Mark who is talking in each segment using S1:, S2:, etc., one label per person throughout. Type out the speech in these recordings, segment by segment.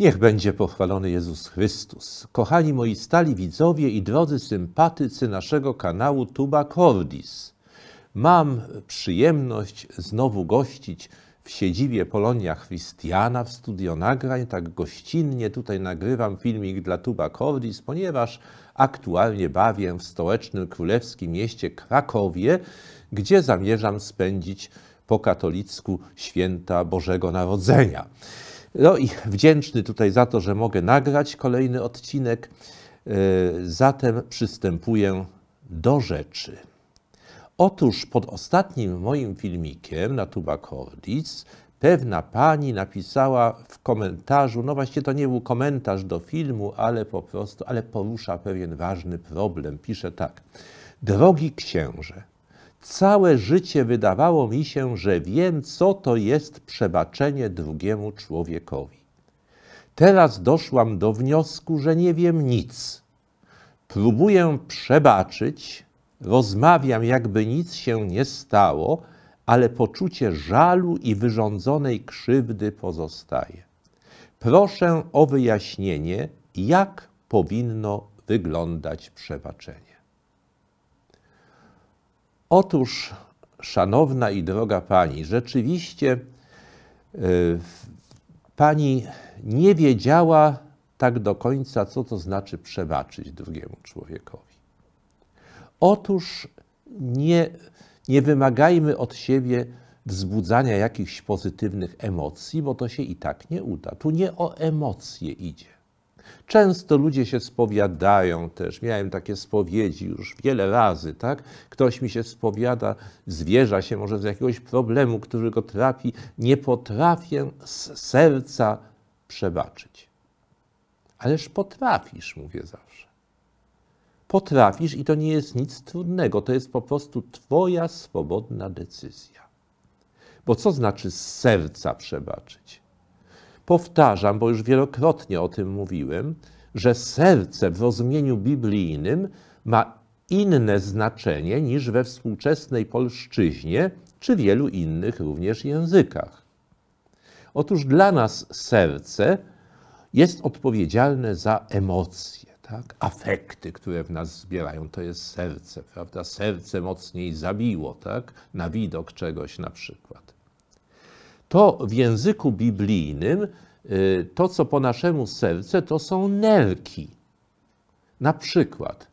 S1: Niech będzie pochwalony Jezus Chrystus. Kochani moi stali widzowie i drodzy sympatycy naszego kanału Tuba Cordis. Mam przyjemność znowu gościć w siedzibie Polonia Christiana w studio nagrań. Tak gościnnie tutaj nagrywam filmik dla Tuba Cordis, ponieważ aktualnie bawię w stołecznym królewskim mieście Krakowie, gdzie zamierzam spędzić po katolicku święta Bożego Narodzenia. No i wdzięczny tutaj za to, że mogę nagrać kolejny odcinek. E, zatem przystępuję do rzeczy. Otóż pod ostatnim moim filmikiem na Tuba Cordis pewna pani napisała w komentarzu, no właśnie to nie był komentarz do filmu, ale po prostu, ale porusza pewien ważny problem. Pisze tak. Drogi księże, Całe życie wydawało mi się, że wiem, co to jest przebaczenie drugiemu człowiekowi. Teraz doszłam do wniosku, że nie wiem nic. Próbuję przebaczyć, rozmawiam, jakby nic się nie stało, ale poczucie żalu i wyrządzonej krzywdy pozostaje. Proszę o wyjaśnienie, jak powinno wyglądać przebaczenie. Otóż, szanowna i droga pani, rzeczywiście e, pani nie wiedziała tak do końca, co to znaczy przebaczyć drugiemu człowiekowi. Otóż nie, nie wymagajmy od siebie wzbudzania jakichś pozytywnych emocji, bo to się i tak nie uda. Tu nie o emocje idzie. Często ludzie się spowiadają też. Miałem takie spowiedzi już wiele razy, tak? Ktoś mi się spowiada, zwierza się może z jakiegoś problemu, który go trapi. Nie potrafię z serca przebaczyć. Ależ potrafisz, mówię zawsze. Potrafisz i to nie jest nic trudnego, to jest po prostu Twoja swobodna decyzja. Bo co znaczy z serca przebaczyć? powtarzam, bo już wielokrotnie o tym mówiłem, że serce w rozumieniu biblijnym ma inne znaczenie niż we współczesnej polszczyźnie czy wielu innych również językach. Otóż dla nas serce jest odpowiedzialne za emocje, tak? afekty, które w nas zbierają. To jest serce, prawda? Serce mocniej zabiło tak? na widok czegoś na przykład to w języku biblijnym y, to, co po naszemu serce, to są nerki. Na przykład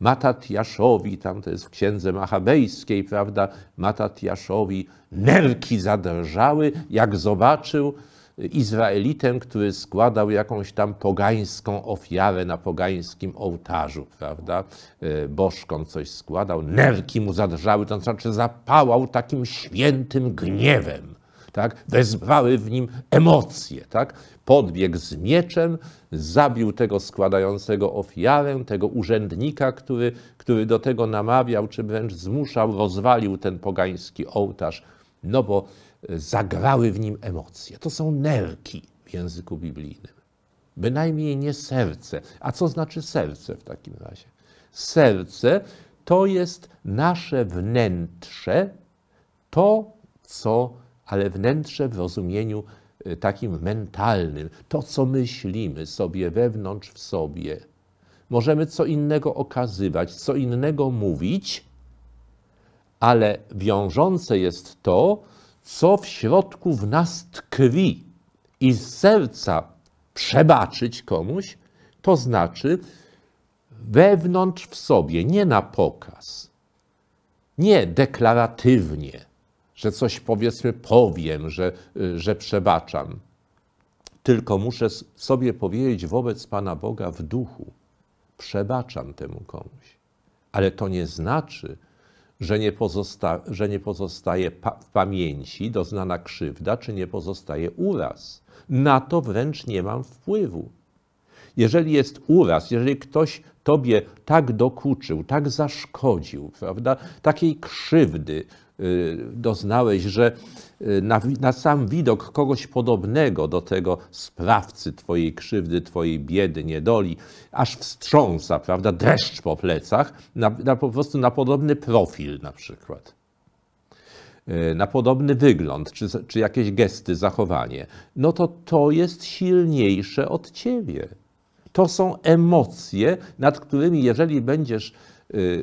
S1: Matatiaszowi, tam to jest w księdze machabejskiej, prawda, Matatiaszowi nerki zadrżały, jak zobaczył y, Izraelitę, który składał jakąś tam pogańską ofiarę na pogańskim ołtarzu, prawda, y, bożką coś składał, nerki mu zadrżały, to znaczy zapałał takim świętym gniewem tak? wezwały w nim emocje. Tak? Podbiegł z mieczem, zabił tego składającego ofiarę, tego urzędnika, który, który do tego namawiał, czy wręcz zmuszał, rozwalił ten pogański ołtarz, no bo e, zagrały w nim emocje. To są nerki w języku biblijnym. Bynajmniej nie serce. A co znaczy serce w takim razie? Serce to jest nasze wnętrze, to, co ale wnętrze w rozumieniu y, takim mentalnym, to co myślimy sobie wewnątrz w sobie. Możemy co innego okazywać, co innego mówić, ale wiążące jest to, co w środku w nas tkwi i z serca przebaczyć komuś, to znaczy wewnątrz w sobie, nie na pokaz, nie deklaratywnie że coś powiedzmy powiem, że, y, że przebaczam. Tylko muszę sobie powiedzieć wobec Pana Boga w duchu: przebaczam temu komuś. Ale to nie znaczy, że nie, pozosta że nie pozostaje pa w pamięci doznana krzywda, czy nie pozostaje uraz. Na to wręcz nie mam wpływu. Jeżeli jest uraz, jeżeli ktoś tobie tak dokuczył, tak zaszkodził, prawda, takiej krzywdy Y, doznałeś, że y, na, na, sam widok kogoś podobnego do tego sprawcy Twojej krzywdy, Twojej biedy, niedoli, aż wstrząsa, prawda, dreszcz po plecach, na, na, po prostu na podobny profil na przykład. Y, na podobny wygląd, czy, czy jakieś gesty, zachowanie, no to to jest silniejsze od ciebie. To są emocje, nad którymi, jeżeli będziesz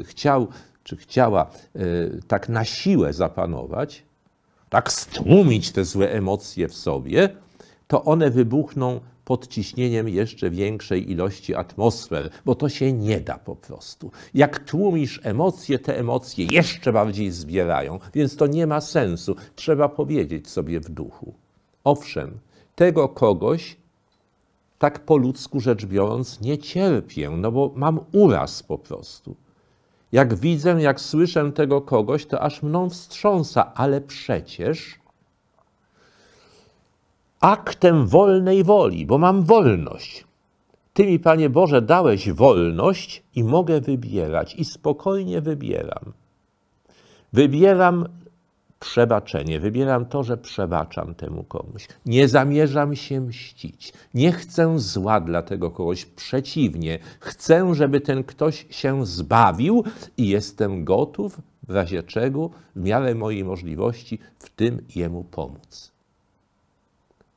S1: chciał czy chciała e, tak na siłę zapanować, tak stłumić te złe emocje w sobie, to one wybuchną pod ciśnieniem jeszcze większej ilości atmosfer, bo to się nie da po prostu. Jak tłumisz emocje, te emocje jeszcze bardziej zbierają, więc to nie ma sensu. Trzeba powiedzieć sobie w duchu. Owszem, tego kogoś, tak po ludzku rzecz biorąc, nie cierpię, no bo mam uraz po prostu. Jak widzę, jak słyszę tego kogoś, to aż mną wstrząsa, ale przecież aktem wolnej woli, bo mam wolność. Ty mi, Panie Boże, dałeś wolność i mogę wybierać, i spokojnie wybieram. Wybieram przebaczenie. Wybieram to, że przebaczam temu komuś. Nie zamierzam się mścić. Nie chcę zła dla tego kogoś. Przeciwnie, chcę, żeby ten ktoś się zbawił i jestem gotów w razie czego, w miarę mojej możliwości, w tym jemu pomóc.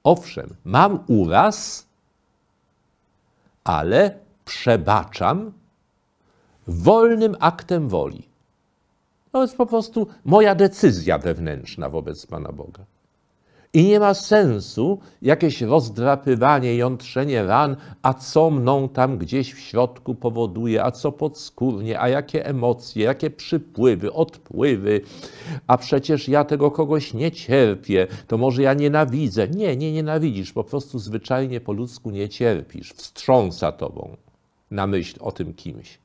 S1: Owszem, mam uraz, ale przebaczam wolnym aktem woli to jest po prostu moja decyzja wewnętrzna wobec Pana Boga. I nie ma sensu jakieś rozdrapywanie, jątrzenie ran, a co mną tam gdzieś w środku powoduje, a co podskórnie, a jakie emocje, jakie przypływy, odpływy, a przecież ja tego kogoś nie cierpię, to może ja nienawidzę. Nie, nie nienawidzisz, po prostu zwyczajnie po ludzku nie cierpisz, wstrząsa tobą na myśl o tym kimś.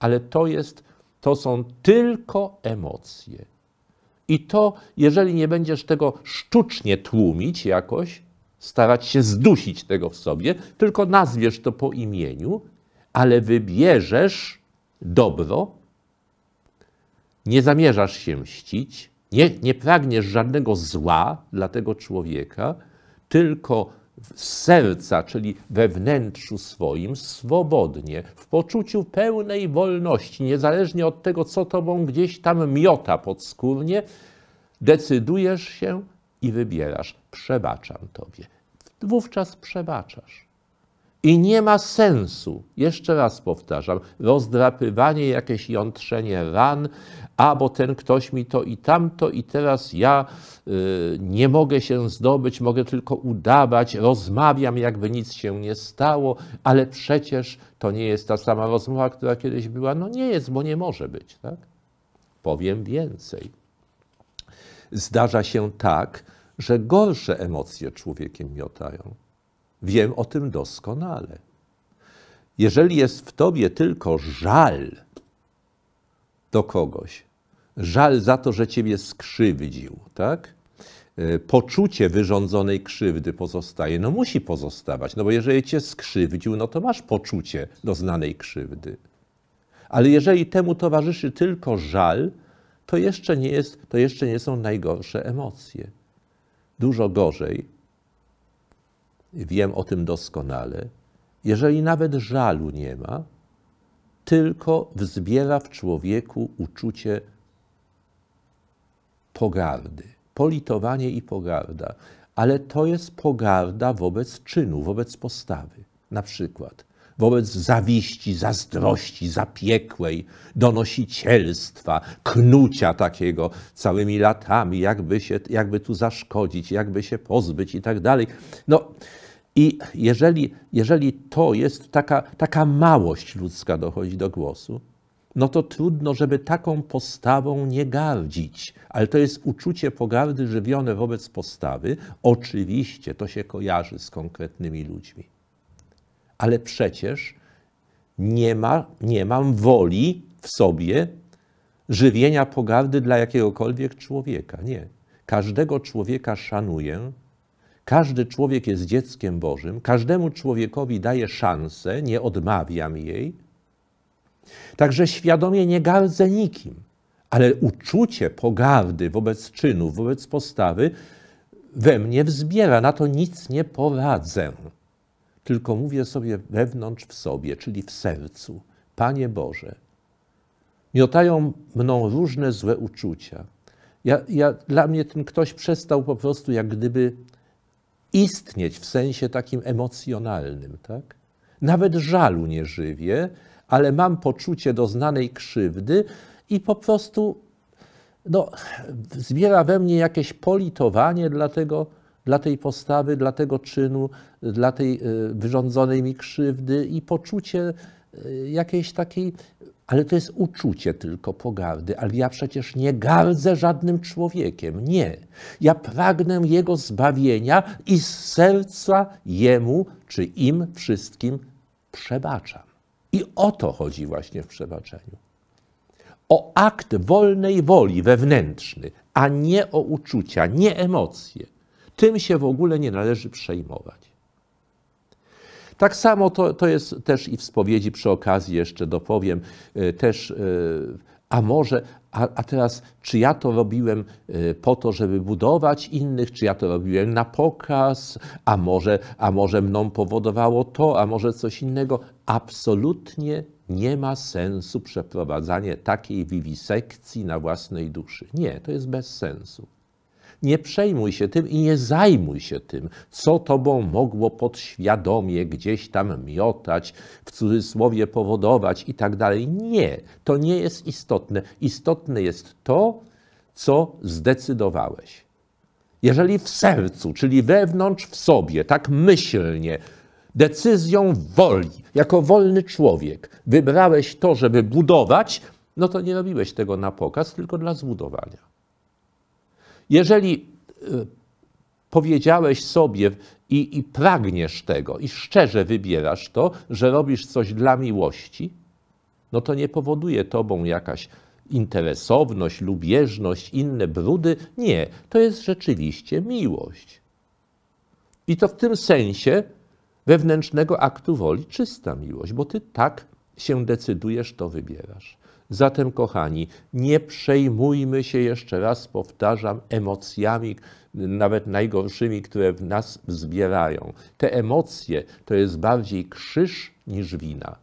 S1: Ale to jest to są tylko emocje. I to, jeżeli nie będziesz tego sztucznie tłumić jakoś, starać się zdusić tego w sobie, tylko nazwiesz to po imieniu, ale wybierzesz dobro, nie zamierzasz się mścić, nie, nie pragniesz żadnego zła dla tego człowieka, tylko serca, czyli we wnętrzu swoim, swobodnie, w poczuciu pełnej wolności, niezależnie od tego, co tobą gdzieś tam miota podskórnie, decydujesz się i wybierasz. Przebaczam tobie. Wówczas przebaczasz. I nie ma sensu, jeszcze raz powtarzam, rozdrapywanie, jakieś jątrzenie ran, a bo ten ktoś mi to i tamto, i teraz ja y, nie mogę się zdobyć, mogę tylko udawać, rozmawiam, jakby nic się nie stało, ale przecież to nie jest ta sama rozmowa, która kiedyś była. No nie jest, bo nie może być. Tak? Powiem więcej. Zdarza się tak, że gorsze emocje człowiekiem miotają. Wiem o tym doskonale. Jeżeli jest w tobie tylko żal do kogoś, żal za to, że ciebie skrzywdził, tak? E, poczucie wyrządzonej krzywdy pozostaje. No musi pozostawać, no bo jeżeli cię skrzywdził, no to masz poczucie doznanej krzywdy. Ale jeżeli temu towarzyszy tylko żal, to jeszcze nie, jest, to jeszcze nie są najgorsze emocje. Dużo gorzej wiem o tym doskonale, jeżeli nawet żalu nie ma, tylko wzbiera w człowieku uczucie pogardy, politowanie i pogarda, ale to jest pogarda wobec czynu, wobec postawy. Na przykład, wobec zawiści, zazdrości, zapiekłej, donosicielstwa, knucia takiego całymi latami, jakby, się, jakby tu zaszkodzić, jakby się pozbyć i tak dalej. No, i jeżeli, jeżeli to jest taka, taka małość ludzka dochodzi do głosu, no to trudno, żeby taką postawą nie gardzić. Ale to jest uczucie pogardy żywione wobec postawy. Oczywiście to się kojarzy z konkretnymi ludźmi ale przecież nie, ma, nie mam woli w sobie żywienia pogardy dla jakiegokolwiek człowieka. Nie. Każdego człowieka szanuję. Każdy człowiek jest dzieckiem Bożym. Każdemu człowiekowi daję szansę, nie odmawiam jej. Także świadomie nie gardzę nikim, ale uczucie pogardy wobec czynów, wobec postawy we mnie wzbiera. Na to nic nie poradzę tylko mówię sobie wewnątrz w sobie, czyli w sercu: Panie Boże, miotają mną różne złe uczucia. Ja, ja, dla mnie ten ktoś przestał po prostu jak gdyby istnieć w sensie takim emocjonalnym, tak? Nawet żalu nie żywię, ale mam poczucie doznanej krzywdy i po prostu no, zbiera we mnie jakieś politowanie, dlatego dla tej postawy, dla tego czynu, dla tej e, wyrządzonej mi krzywdy i poczucie e, jakiejś takiej, ale to jest uczucie tylko pogardy, ale ja przecież nie gardzę żadnym człowiekiem, nie. Ja pragnę jego zbawienia i z serca jemu czy im wszystkim przebaczam. I o to chodzi właśnie w przebaczeniu. O akt wolnej woli wewnętrzny, a nie o uczucia, nie emocje. Tym się w ogóle nie należy przejmować. Tak samo to, to jest też i w spowiedzi, przy okazji jeszcze dopowiem, y, też, y, a może, a, a teraz, czy ja to robiłem y, po to, żeby budować innych, czy ja to robiłem na pokaz, a może, a może mną powodowało to, a może coś innego. Absolutnie nie ma sensu przeprowadzanie takiej wiwisekcji na własnej duszy. Nie, to jest bez sensu. Nie przejmuj się tym i nie zajmuj się tym, co tobą mogło podświadomie gdzieś tam miotać, w cudzysłowie powodować i tak dalej. Nie, to nie jest istotne. Istotne jest to, co zdecydowałeś. Jeżeli w sercu, czyli wewnątrz w sobie, tak myślnie, decyzją woli, jako wolny człowiek, wybrałeś to, żeby budować, no to nie robiłeś tego na pokaz, tylko dla zbudowania. Jeżeli y, powiedziałeś sobie i, i pragniesz tego, i szczerze wybierasz to, że robisz coś dla miłości, no to nie powoduje tobą jakaś interesowność, lubieżność, inne brudy. Nie, to jest rzeczywiście miłość. I to w tym sensie wewnętrznego aktu woli czysta miłość, bo ty tak się decydujesz, to wybierasz. Zatem, kochani, nie przejmujmy się jeszcze raz, powtarzam, emocjami, nawet najgorszymi, które w nas wzbierają. Te emocje to jest bardziej krzyż niż wina.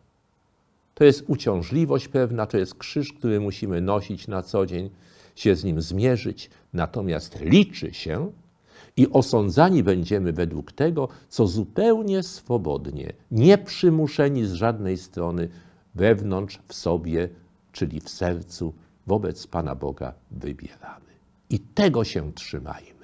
S1: To jest uciążliwość pewna, to jest krzyż, który musimy nosić na co dzień, się z nim zmierzyć. Natomiast liczy się i osądzani będziemy według tego, co zupełnie swobodnie, nie przymuszeni z żadnej strony, wewnątrz w sobie czyli w sercu, wobec Pana Boga wybieramy. I tego się trzymajmy.